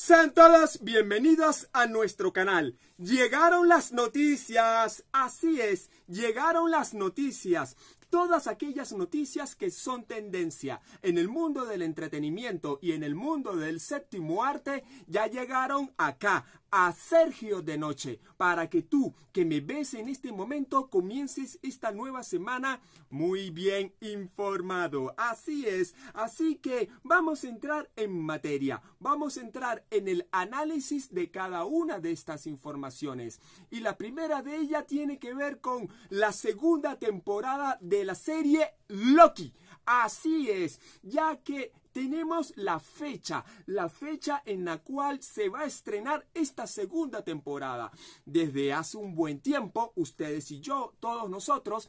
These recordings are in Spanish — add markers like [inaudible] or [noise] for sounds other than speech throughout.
Sean todas bienvenidos a nuestro canal. Llegaron las noticias, así es, llegaron las noticias todas aquellas noticias que son tendencia. En el mundo del entretenimiento y en el mundo del séptimo arte ya llegaron acá, a Sergio de Noche, para que tú que me ves en este momento comiences esta nueva semana muy bien informado. Así es, así que vamos a entrar en materia, vamos a entrar en el análisis de cada una de estas informaciones. Y la primera de ella tiene que ver con la segunda temporada de de la serie Loki. Así es, ya que tenemos la fecha, la fecha en la cual se va a estrenar esta segunda temporada. Desde hace un buen tiempo, ustedes y yo, todos nosotros,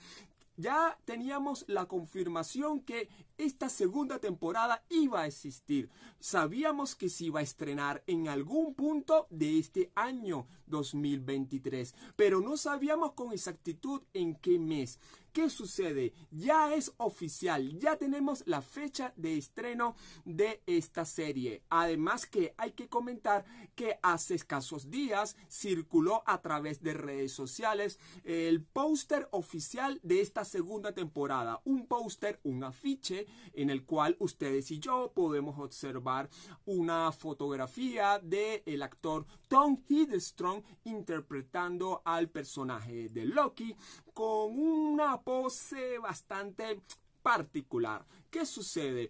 ya teníamos la confirmación que esta segunda temporada iba a existir. Sabíamos que se iba a estrenar en algún punto de este año 2023, pero no sabíamos con exactitud en qué mes. ¿Qué sucede? Ya es oficial, ya tenemos la fecha de estreno de esta serie. Además que hay que comentar que hace escasos días circuló a través de redes sociales el póster oficial de esta segunda temporada. Un póster, un afiche en el cual ustedes y yo podemos observar una fotografía del actor Tom Hiddleston interpretando al personaje de Loki con una pose bastante particular. ¿Qué sucede?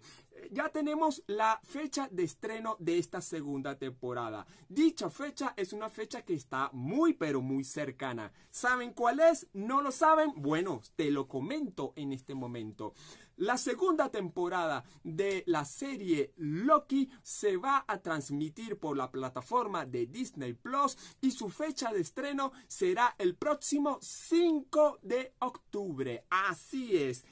Ya tenemos la fecha de estreno de esta segunda temporada. Dicha fecha es una fecha que está muy pero muy cercana. ¿Saben cuál es? ¿No lo saben? Bueno, te lo comento en este momento. La segunda temporada de la serie Loki se va a transmitir por la plataforma de Disney Plus y su fecha de estreno será el próximo 5 de octubre. Así es.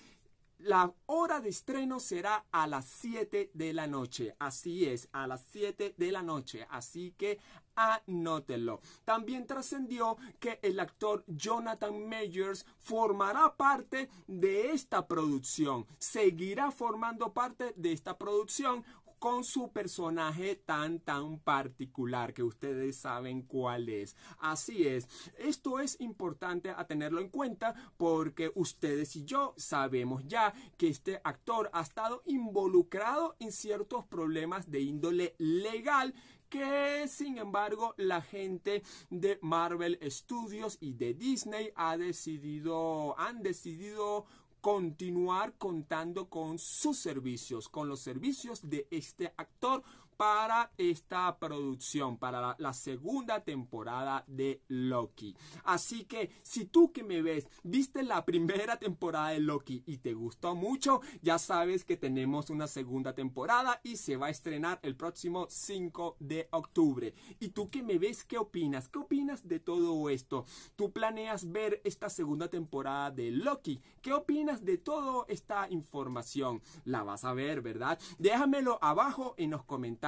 La hora de estreno será a las 7 de la noche. Así es, a las 7 de la noche. Así que anótelo. También trascendió que el actor Jonathan Meyers formará parte de esta producción, seguirá formando parte de esta producción con su personaje tan tan particular que ustedes saben cuál es. Así es, esto es importante a tenerlo en cuenta porque ustedes y yo sabemos ya que este actor ha estado involucrado en ciertos problemas de índole legal que sin embargo la gente de Marvel Studios y de Disney ha decidido, han decidido continuar contando con sus servicios, con los servicios de este actor para esta producción, para la, segunda temporada de Loki. Así que si tú que me ves, viste la [laughs] primera temporada de Loki y te gustó mucho, ya sabes que tenemos una segunda temporada y se va a estrenar el próximo 5 de octubre. Y tú que me ves, ¿qué opinas? ¿Qué opinas de todo esto? ¿Tú planeas ver esta segunda temporada de Loki? ¿Qué opinas de toda esta información? La vas a ver, ¿verdad? Déjamelo abajo en los comentarios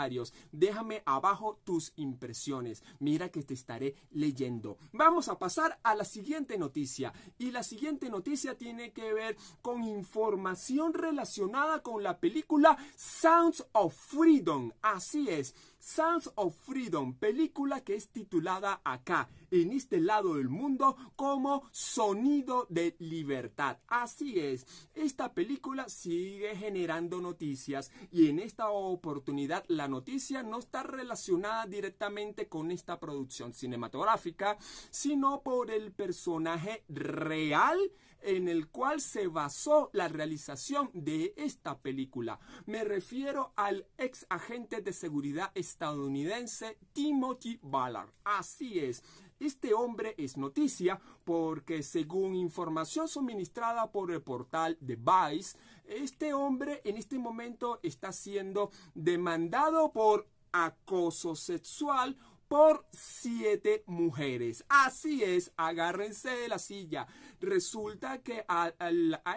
Déjame abajo tus impresiones. Mira que te estaré leyendo. Vamos a pasar a la siguiente noticia. Y la siguiente noticia tiene que ver con información relacionada con la película Sounds of Freedom. Así es. Sons of Freedom, película que es titulada acá, en este lado del mundo, como Sonido de Libertad. Así es, esta película sigue generando noticias y en esta oportunidad la noticia no está relacionada directamente con esta producción cinematográfica, sino por el personaje real en el cual se basó la realización de esta película. Me refiero al ex agente de seguridad estadounidense Timothy Ballard. Así es. Este hombre es noticia porque según información suministrada por el portal de Vice, este hombre en este momento está siendo demandado por acoso sexual por siete mujeres. Así es, agárrense de la silla. Resulta que a,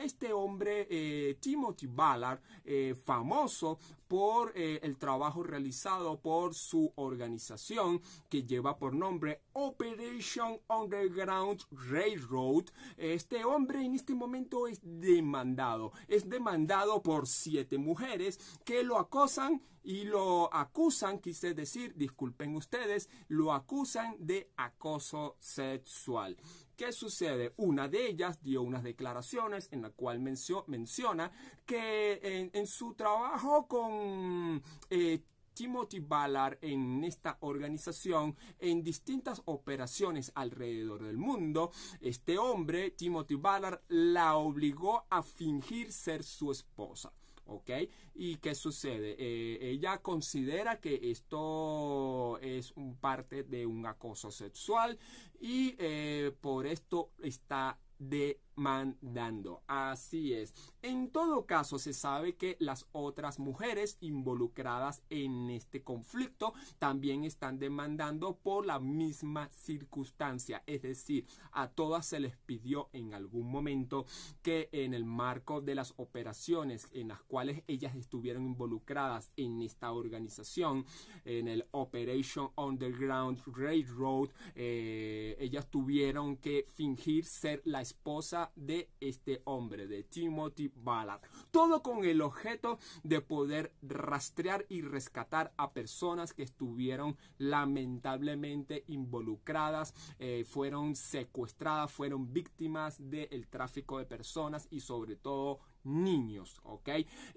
este hombre, eh, Timothy Ballard, eh, famoso por eh, el trabajo realizado por su organización que lleva por nombre Operation Underground Railroad. Este hombre en este momento es demandado. Es demandado por siete mujeres que lo acosan y lo acusan, quise decir, disculpen ustedes, lo acusan de acoso sexual. ¿Qué sucede? Una de ellas dio unas declaraciones en la cual menciona que en, su trabajo con... Eh, Timothy Ballard en esta organización en distintas operaciones alrededor del mundo. Este hombre, Timothy Ballard, la obligó a fingir ser su esposa. ¿Ok? ¿Y qué sucede? Eh, ella considera que esto es parte de un acoso sexual y eh, por esto está de mandando. Así es. En todo caso, se sabe que las otras mujeres involucradas en este conflicto también están demandando por la misma circunstancia. Es decir, a todas se les pidió en algún momento que en el marco de las operaciones en las cuales ellas estuvieron involucradas en esta organización, en el Operation Underground Railroad, eh, ellas tuvieron que fingir ser la esposa de este hombre, de Timothy Ballard. Todo con el objeto de poder rastrear y rescatar a personas que estuvieron lamentablemente involucradas, eh, fueron secuestradas, fueron víctimas del tráfico de personas y sobre todo niños, ¿ok?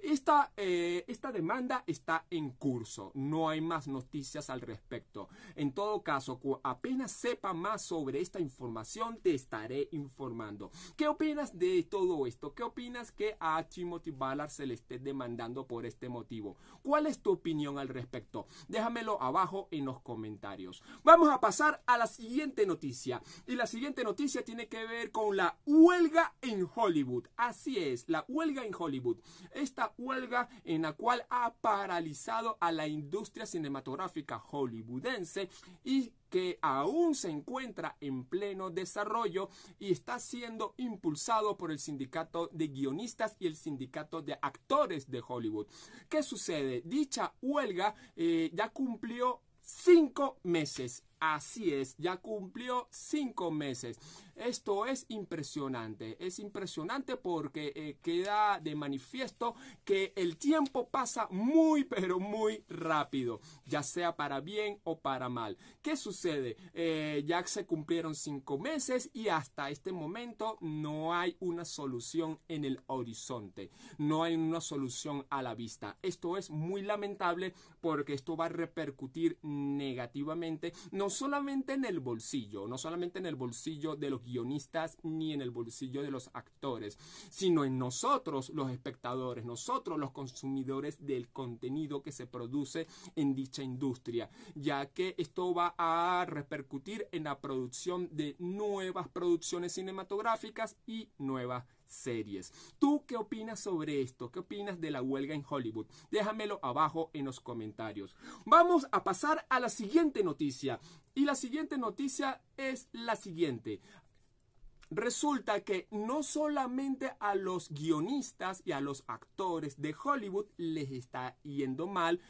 Esta, eh, esta demanda está en curso, no hay más noticias al respecto. En todo caso, apenas sepa más sobre esta información, te estaré informando. ¿Qué opinas de todo esto? ¿Qué opinas que a Timothy Ballard se le esté demandando por este motivo? ¿Cuál es tu opinión al respecto? Déjamelo abajo en los comentarios. Vamos a pasar a la siguiente noticia. Y la siguiente noticia tiene que ver con la huelga en Hollywood. Así es, la huelga huelga en Hollywood, esta huelga en la cual ha paralizado a la industria cinematográfica hollywoodense y que aún se encuentra en pleno desarrollo y está siendo impulsado por el sindicato de guionistas y el sindicato de actores de Hollywood. ¿Qué sucede? Dicha huelga eh, ya cumplió cinco meses Así es, ya cumplió cinco meses. Esto es impresionante, es impresionante porque eh, queda de manifiesto que el tiempo pasa muy pero muy rápido, ya sea para bien o para mal. ¿Qué sucede? Eh, ya se cumplieron cinco meses y hasta este momento no hay una solución en el horizonte, no hay una solución a la vista. Esto es muy lamentable porque esto va a repercutir negativamente. No no solamente en el bolsillo, no solamente en el bolsillo de los guionistas ni en el bolsillo de los actores, sino en nosotros los espectadores, nosotros los consumidores del contenido que se produce en dicha industria, ya que esto va a repercutir en la producción de nuevas producciones cinematográficas y nuevas series. ¿Tú qué opinas sobre esto? ¿Qué opinas de la huelga en Hollywood? Déjamelo abajo en los comentarios. Vamos a pasar a la siguiente noticia. Y la siguiente noticia es la siguiente. Resulta que no solamente a los guionistas y a los actores de Hollywood les está yendo mal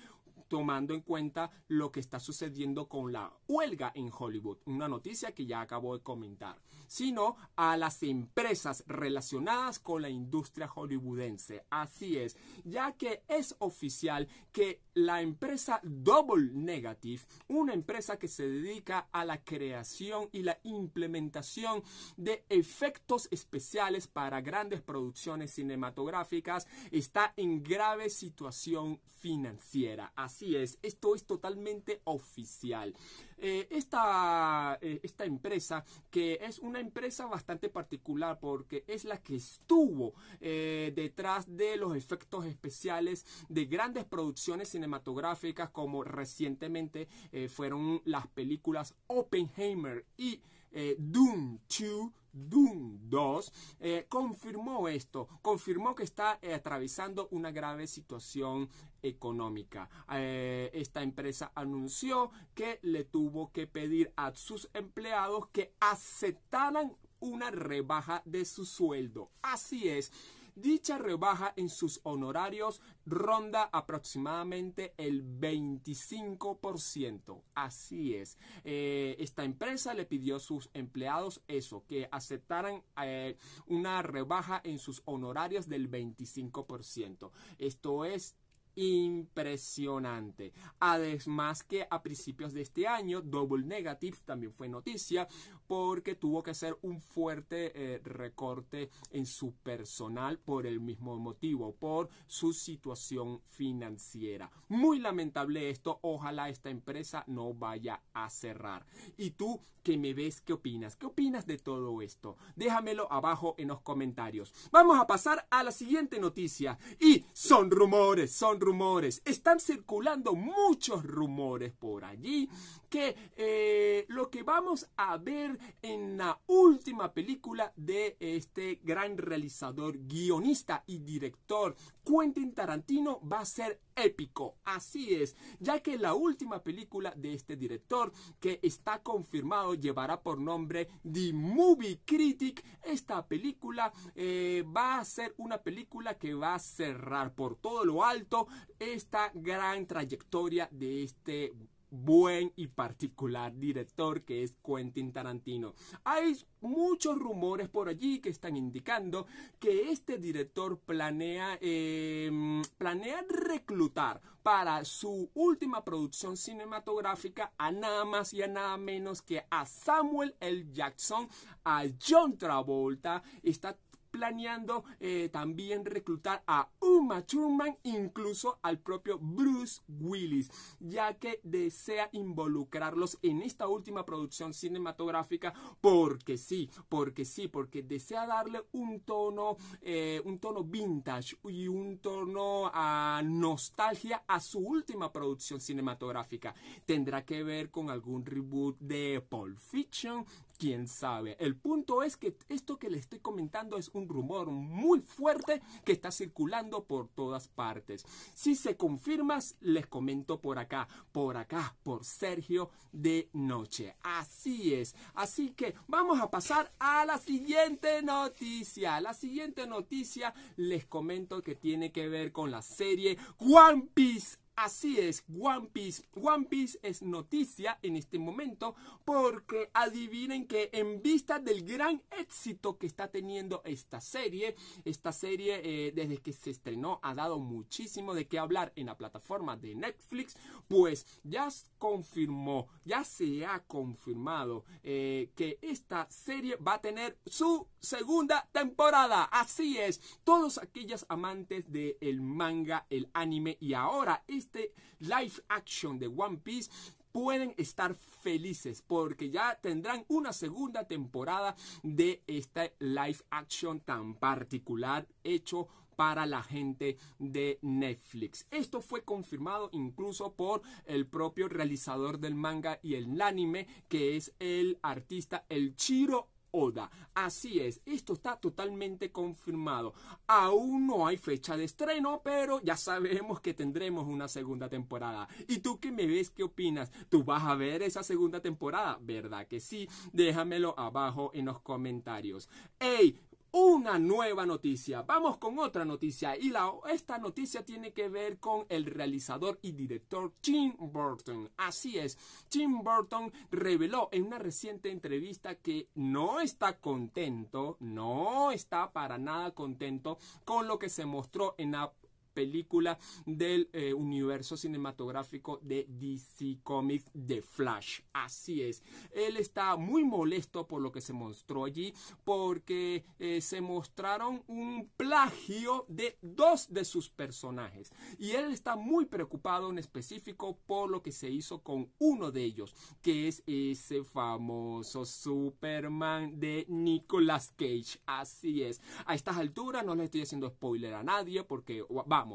tomando en cuenta lo que está sucediendo con la huelga en Hollywood, una noticia que ya acabo de comentar, sino a las empresas relacionadas con la industria hollywoodense. Así es, ya que es oficial que la empresa Double Negative, una empresa que se dedica a la creación y la implementación de efectos especiales para grandes producciones cinematográficas, está en grave situación financiera. Así es, esto es totalmente oficial. Eh, eh, esta, empresa, que es una empresa bastante particular porque es la que estuvo eh, detrás de los efectos especiales de grandes producciones cinematográficas como recientemente fueron las películas Oppenheimer y eh, Doom 2, eh, confirmó esto, confirmó que está eh, atravesando una grave situación económica. esta empresa anunció que le tuvo que pedir a sus empleados que aceptaran una rebaja de su sueldo. Así es, Dicha rebaja en sus honorarios ronda aproximadamente el 25%. Así es. Eh, esta empresa le pidió a sus empleados eso, que aceptaran eh, una rebaja en sus honorarios del 25%. Esto es impresionante. Además que a principios de este año, Double Negative también fue noticia, porque tuvo que hacer un fuerte eh, recorte en su personal por el mismo motivo, por su situación financiera. Muy lamentable esto, ojalá esta empresa no vaya a cerrar. Y tú que me ves, ¿qué opinas? ¿Qué opinas de todo esto? Déjamelo abajo en los comentarios. Vamos a pasar a la siguiente noticia y son rumores, son rumores. Están circulando muchos rumores por allí que eh, lo que vamos a ver en la última película de este gran realizador, guionista y director Quentin Tarantino va a ser épico. Así es, ya que la última película de este director que está confirmado llevará por nombre The Movie Critic. Esta película eh, va a ser una película que va a cerrar por todo lo alto esta gran trayectoria de este buen y particular director que es Quentin Tarantino. Hay muchos rumores por allí que están indicando que este director planea, em, planea reclutar para su última producción cinematográfica a nada más y a nada menos que a Samuel L. Jackson, a John Travolta, está planeando eh, también reclutar a Uma Thurman, incluso al propio Bruce Willis, ya que desea involucrarlos en esta última producción cinematográfica, porque sí, porque sí, porque desea darle un tono, eh, un tono vintage y un tono a nostalgia a su última producción cinematográfica. Tendrá que ver con algún reboot de Paul Fiction, quién sabe. El punto es que esto que le estoy comentando es un rumor muy fuerte que está circulando por todas partes. Si se confirma, les comento por acá, por acá, por Sergio de Noche. Así es. Así que vamos a pasar a la siguiente noticia. La siguiente noticia les comento que tiene que ver con la serie One Piece Así es, One Piece. One Piece es noticia en este momento porque adivinen que en vista del gran éxito que está teniendo esta serie, esta serie eh, desde que se estrenó ha dado muchísimo de qué hablar en la plataforma de Netflix, pues ya confirmó, ya se ha confirmado eh, que esta serie va a tener su segunda temporada. Así es, todos aquellos amantes del el manga, el anime y ahora es este live action de One Piece pueden estar felices porque ya tendrán una segunda temporada de este live action tan particular hecho para la gente de Netflix. Esto fue confirmado incluso por el propio realizador del manga y el anime, que es el artista El Chiro Oda. Así es, esto está totalmente confirmado. Aún no hay fecha de estreno, pero ya sabemos que tendremos una segunda temporada. ¿Y tú qué me ves? ¿Qué opinas? ¿Tú vas a ver esa segunda temporada? ¿Verdad que sí? Déjamelo abajo en los comentarios. ¡Ey! una nueva noticia. Vamos con otra noticia. Y la, esta noticia tiene que ver con el realizador y director Tim Burton. Así es, Tim Burton reveló en una reciente entrevista que no está contento, no está para nada contento con lo que se mostró en la película del eh, universo cinematográfico de DC Comics de Flash. Así es. Él está muy molesto por lo que se mostró allí porque eh, se mostraron un plagio de dos de sus personajes. Y él está muy preocupado en específico por lo que se hizo con uno de ellos, que es ese famoso Superman de Nicolas Cage. Así es. A estas alturas no le estoy haciendo spoiler a nadie porque va,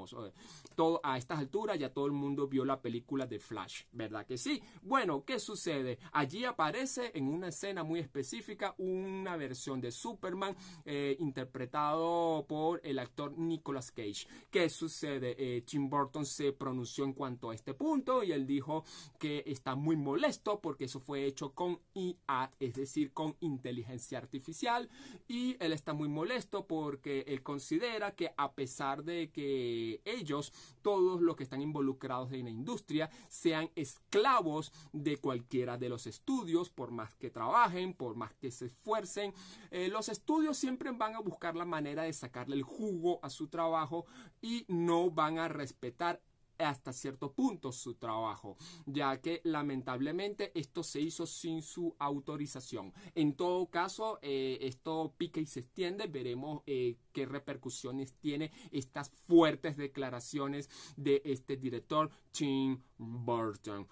a estas alturas ya todo el mundo vio la película de Flash, ¿verdad que sí? Bueno, ¿qué sucede? Allí aparece en una escena muy específica una versión de Superman eh, interpretado por el actor Nicolas Cage. ¿Qué sucede? Eh, Tim Burton se pronunció en cuanto a este punto y él dijo que está muy molesto porque eso fue hecho con IA, es decir, con inteligencia artificial y él está muy molesto porque él considera que a pesar de que ellos, todos los que están involucrados en la industria, sean esclavos de cualquiera de los estudios, por más que trabajen, por más que se esfuercen. Eh, los estudios siempre van a buscar la manera de sacarle el jugo a su trabajo y no van a respetar hasta cierto punto su trabajo, ya que lamentablemente esto se hizo sin su autorización. En todo caso, eh, esto pica y se extiende, veremos eh, qué repercusiones tiene estas fuertes declaraciones de este director Ching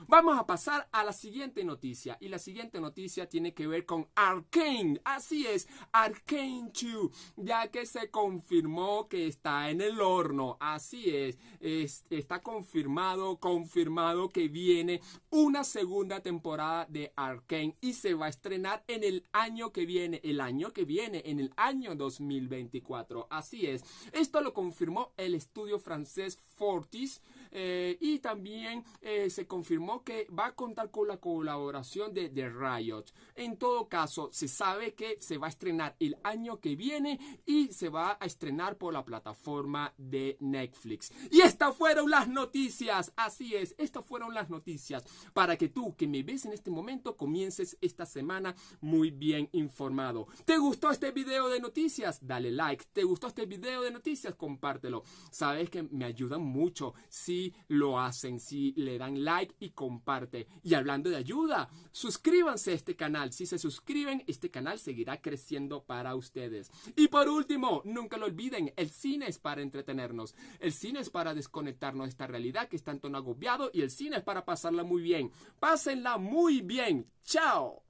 Vamos a pasar a la siguiente noticia. Y la siguiente noticia tiene que ver con Arkane. Así es, Arkane 2. Ya que se confirmó que está en el horno. Así es, es está confirmado, confirmado que viene una segunda temporada de Arkane. Y se va a estrenar en el año que viene. El año que viene, en el año 2024. Así es. Esto lo confirmó el estudio francés Fortis eh, y también eh, se confirmó que va a contar con la colaboración de The Riot. En todo caso, se sabe que se va a estrenar el año que viene y se va a estrenar por la plataforma de Netflix. Y estas fueron las noticias, así es, estas fueron las noticias para que tú que me ves en este momento comiences esta semana muy bien informado. ¿Te gustó este video de noticias? Dale like. ¿Te gustó este video de noticias? Compártelo. Sabes que me ayudan mucho si lo hacen, si le dan like y comparte. Y hablando de ayuda, suscríbanse a este canal. Si se suscriben, este canal seguirá creciendo para ustedes. Y por último, nunca lo olviden, el cine es para entretenernos. El cine es para desconectarnos de esta realidad que es tan agobiado y el cine es para pasarla muy bien. Pásenla muy bien. Chao.